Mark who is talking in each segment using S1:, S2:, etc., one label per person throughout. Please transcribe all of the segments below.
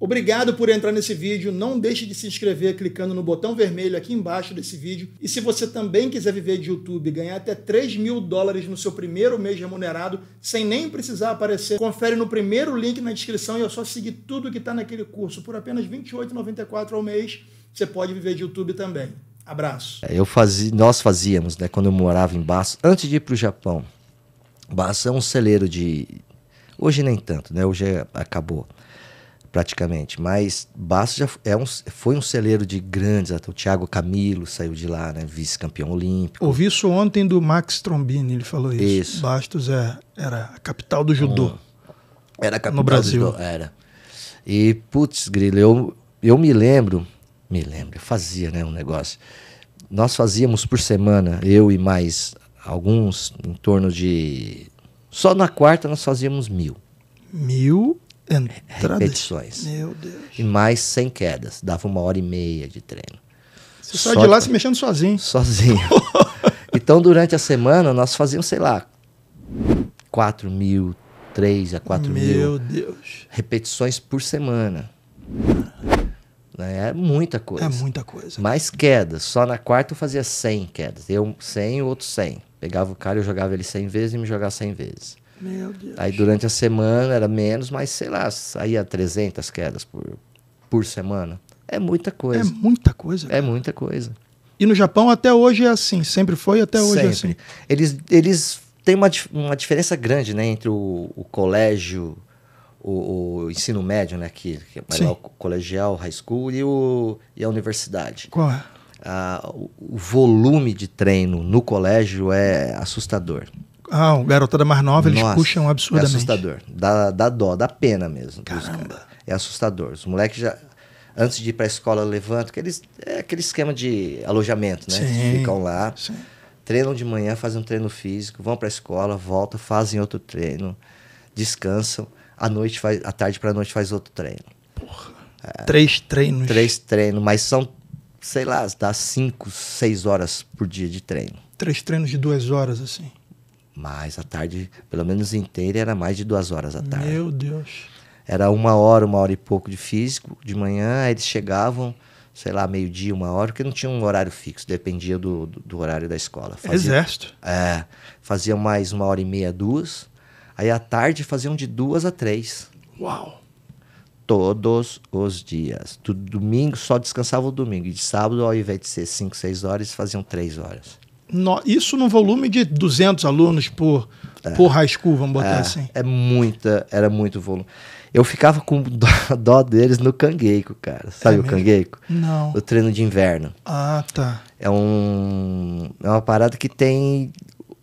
S1: Obrigado por entrar nesse vídeo. Não deixe de se inscrever clicando no botão vermelho aqui embaixo desse vídeo. E se você também quiser viver de YouTube e ganhar até 3 mil dólares no seu primeiro mês remunerado, sem nem precisar aparecer, confere no primeiro link na descrição e é só seguir tudo que está naquele curso. Por apenas R$ 28,94 ao mês, você pode viver de YouTube também. Abraço.
S2: É, eu fazia, nós fazíamos, né, quando eu morava em Baço, antes de ir para o Japão. Baço é um celeiro de. Hoje nem tanto, né? Hoje é, acabou praticamente. Mas Bastos já é um, foi um celeiro de grandes. Até o Thiago Camilo saiu de lá, né? Vice-campeão olímpico.
S1: Ouvi isso ontem do Max Trombini, ele falou isso. isso. Bastos é, era a capital do judô. Hum.
S2: Era a capital no Brasil. do judô. Era. E, putz, Grilo, eu, eu me lembro, me lembro, eu fazia né, um negócio. Nós fazíamos por semana, eu e mais alguns, em torno de. Só na quarta nós fazíamos mil.
S1: Mil
S2: Entrada. repetições. Meu Deus. E mais 100 quedas. Dava uma hora e meia de treino. Você Só sai de lá se mexendo sozinho. Sozinho. então, durante a semana, nós fazíamos, sei lá, 4 mil, 3 a 4 Meu mil. Meu Deus. Repetições por semana. Né? É muita coisa. É muita coisa. Mais quedas. Só na quarta eu fazia 100 quedas. Eu 100, o outro 100. Pegava o cara, eu jogava ele 100 vezes e me jogava 100 vezes. Meu Deus. Aí durante a semana era menos, mas sei lá, saía 300 quedas por, por semana. É muita coisa. É muita coisa. É cara. É muita coisa. E no Japão até hoje é assim, sempre foi até hoje é sempre. é assim. Eles, eles têm uma, uma diferença grande né, entre o, o colégio, o, o, ensino médio, né, que, que é o colegial, high school, e, o, e a universidade. Qual é? Ah, o, o volume de treino no colégio é assustador.
S1: Ah, o garotada mais nova, eles Nossa, puxam é absurdamente. É assustador.
S2: Dá, dá dó, dá pena mesmo. Caramba. É assustador. Os moleques já, antes de ir para a escola, levantam. Aqueles, é aquele esquema de alojamento, né? Sim, ficam lá, sim. treinam de manhã, fazem um treino físico, vão para a escola, voltam, fazem outro treino, descansam. À noite faz, à tarde para a noite faz outro treino. Porra. É, três treinos. Três treinos, mas são, sei lá, dá cinco, seis horas por dia de treino.
S1: Três treinos de duas horas, assim.
S2: Mas a tarde, pelo menos inteira, era mais de duas horas à tarde.
S1: Meu Deus.
S2: Era uma hora, uma hora e pouco de físico de manhã, eles chegavam, sei lá, meio-dia, uma hora, porque não tinha um horário fixo, dependia do, do, do horário da escola. Fazia, Exército? É. Fazia mais uma hora e meia, duas. Aí à tarde faziam de duas a três. Uau! Todos os dias. Do domingo só descansava o domingo. E de sábado, ao invés de ser cinco, seis horas, faziam três horas
S1: isso num volume de 200 alunos por, é, por high
S2: school, vamos botar é, assim. É muita, era muito volume. Eu ficava com dó, deles no cangueico, cara. Sabe é o cangueico? Não. O treino de inverno. Ah, tá. É, um, é uma parada que tem.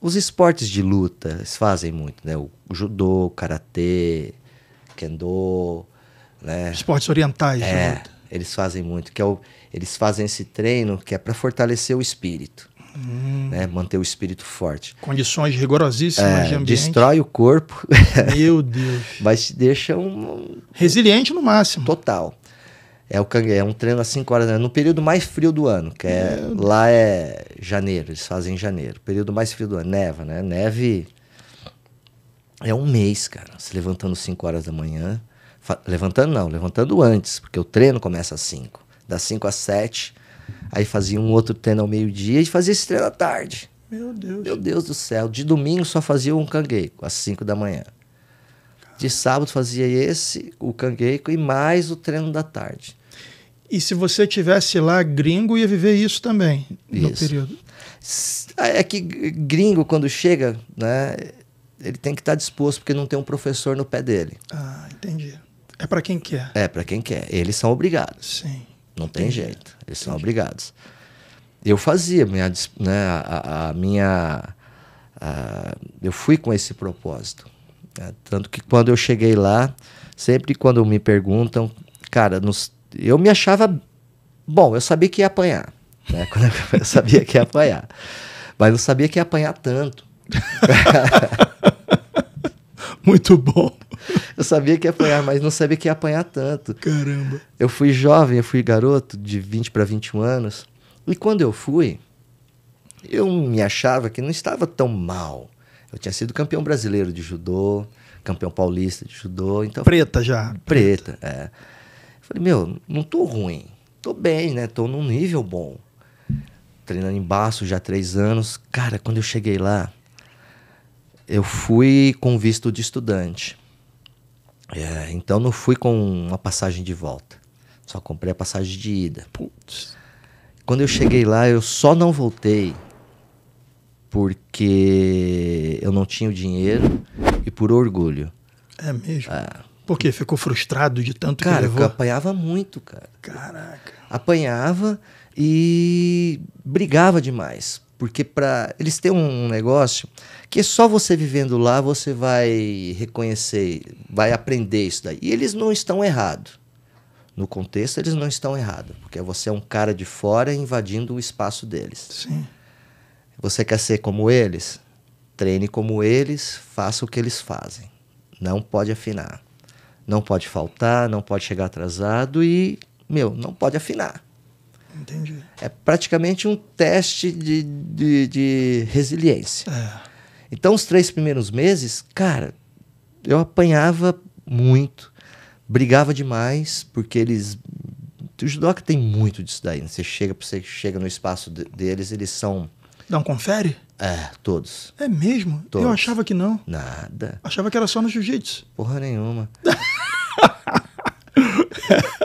S2: Os esportes de luta eles fazem muito, né? O, judô, o karatê, kendo, né? Esportes
S1: orientais, é,
S2: Eles fazem muito, que é o, eles fazem esse treino que é para fortalecer o espírito. Hum. Né? Manter o espírito forte.
S1: Condições rigorosíssimas é, de ambiente. Destrói o
S2: corpo. Meu Deus. mas te deixa um. Resiliente no máximo. Total. É, o, é um treino às 5 horas da manhã, no período mais frio do ano, que é, lá é janeiro, eles fazem em janeiro. Período mais frio do ano, neva, né? Neve é um mês, cara. Se levantando 5 horas da manhã. Levantando não, levantando antes, porque o treino começa às 5. Das 5 às 7, Aí fazia um outro treino ao meio-dia e fazia esse treino à tarde. Meu Deus. Meu Deus do céu. De domingo só fazia um cangueico, às 5 da manhã. De sábado fazia esse, o cangueico, e mais o treino da tarde.
S1: E se você tivesse lá gringo, ia viver isso também, isso. no período?
S2: É que gringo, quando chega, né, ele tem que estar tá disposto, porque não tem um professor no pé dele. Ah,
S1: entendi. É para quem quer.
S2: É, para quem quer. Eles são obrigados. Sim. Não tem jeito. Eles são obrigados. Eu fazia minha, né, a, a minha. A, eu fui com esse propósito. Né? Tanto que quando eu cheguei lá, sempre quando me perguntam, cara, nos, eu me achava. Bom, eu sabia que ia apanhar. Né? eu sabia que ia apanhar. Mas não sabia que ia apanhar tanto. Muito bom. eu sabia que ia apanhar, mas não sabia que ia apanhar tanto. Caramba. Eu fui jovem, eu fui garoto de 20 para 21 anos. E quando eu fui, eu me achava que não estava tão mal. Eu tinha sido campeão brasileiro de judô, campeão paulista de judô. Então, preta já. Preta, preta. é. Eu falei, meu, não tô ruim. Tô bem, né? Tô num nível bom. Treinando em Baço já há três anos. Cara, quando eu cheguei lá, eu fui com visto de estudante. É, então não fui com uma passagem de volta. Só comprei a passagem de ida. Putz. Quando eu cheguei lá, eu só não voltei porque eu não tinha o dinheiro e por orgulho. É mesmo? É.
S1: porque Ficou frustrado
S2: de tanto cara, que levou? Cara, eu apanhava muito, cara. Caraca. Apanhava e brigava demais. Porque para eles têm um negócio que é só você vivendo lá você vai reconhecer, vai aprender isso daí. E eles não estão errados. No contexto, eles não estão errados. Porque você é um cara de fora invadindo o espaço deles. Sim. Você quer ser como eles? Treine como eles, faça o que eles fazem. Não pode afinar. Não pode faltar, não pode chegar atrasado e, meu, não pode afinar. Entendi. É praticamente um teste de, de, de resiliência. É. Então, os três primeiros meses, cara, eu apanhava muito, brigava demais, porque eles. O judoca tem muito disso daí. Né? Você chega, você chega no espaço de, deles, eles são. Não confere? É, todos.
S1: É mesmo? Todos. Eu achava que não.
S2: Nada. Achava que era só no jiu-jitsu. Porra nenhuma.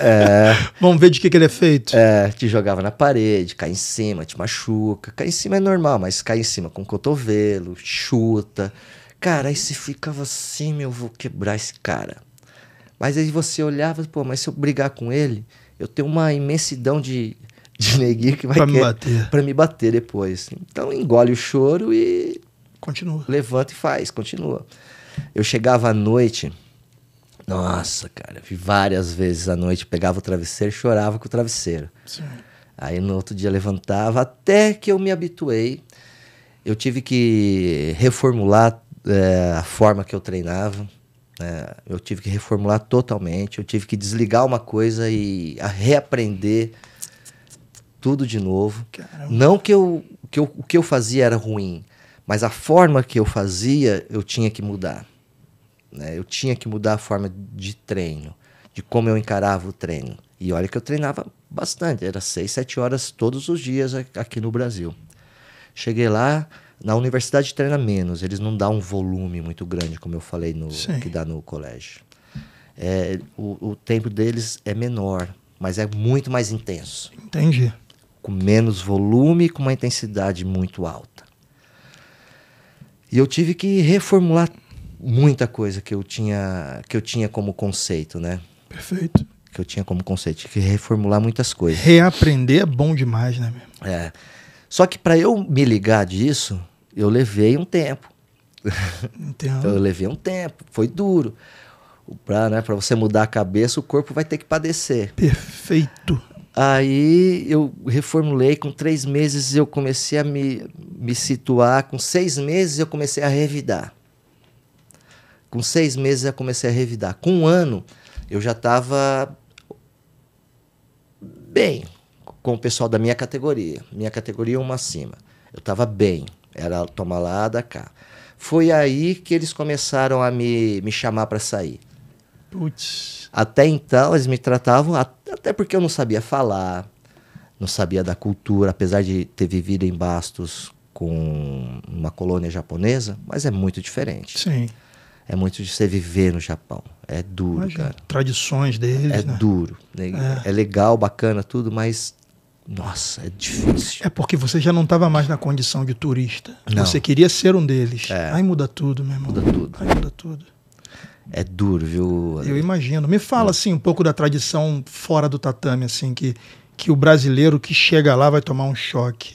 S2: É. Vamos ver de que, que ele é feito. É, te jogava na parede, cai em cima, te machuca. Cai em cima é normal, mas cai em cima com cotovelo, chuta. Cara, aí você ficava assim, meu, vou quebrar esse cara. Mas aí você olhava, pô, mas se eu brigar com ele, eu tenho uma imensidão de, de neguinho que vai pra me bater. Pra me bater depois. Então engole o choro e. Continua. Levanta e faz, continua. Eu chegava à noite nossa, cara, eu vi várias vezes à noite, pegava o travesseiro e chorava com o travesseiro. Sim. Aí no outro dia levantava, até que eu me habituei. Eu tive que reformular é, a forma que eu treinava. É, eu tive que reformular totalmente. Eu tive que desligar uma coisa e reaprender tudo de novo. Caramba. Não que, eu, que eu, o que eu fazia era ruim, mas a forma que eu fazia eu tinha que mudar. Né? Eu tinha que mudar a forma de treino, de como eu encarava o treino. E olha que eu treinava bastante, era seis, sete horas todos os dias aqui no Brasil. Cheguei lá, na universidade treina menos, eles não dão um volume muito grande, como eu falei, no, Sim. que dá no colégio. É, o, o tempo deles é menor, mas é muito mais intenso. Entendi. Com menos volume e com uma intensidade muito alta. E eu tive que reformular muita coisa que eu tinha que eu tinha como conceito, né? Perfeito. Que eu tinha como conceito, tinha que reformular muitas coisas. Reaprender
S1: é bom demais, né?
S2: mesmo É. Só que para eu me ligar disso, eu levei um tempo. Entendo. eu levei um tempo, foi duro. Para né, você mudar a cabeça, o corpo vai ter que padecer. Perfeito. Aí eu reformulei, com três meses eu comecei a me, me situar, com seis meses eu comecei a revidar. Com seis meses eu comecei a revidar. Com um ano eu já estava bem com o pessoal da minha categoria. Minha categoria uma acima. Eu estava bem. Era tomar lá, da cá. Foi aí que eles começaram a me, me chamar para sair. Putz. Até então eles me tratavam, até porque eu não sabia falar, não sabia da cultura, apesar de ter vivido em Bastos com uma colônia japonesa, mas é muito diferente. Sim é muito de você viver no Japão. É duro, Imagina, cara.
S1: Tradições deles. É né? duro. Né? É.
S2: é. legal, bacana, tudo, mas. Nossa, é difícil.
S1: É porque você já não estava mais na condição de turista. Não. Você queria ser um deles. É. Aí muda tudo, meu
S2: irmão. Muda tudo. Aí muda tudo. É duro, viu? Eu
S1: imagino. Me fala, assim, um pouco da tradição fora do tatame, assim, que, que o brasileiro que chega lá vai tomar um choque.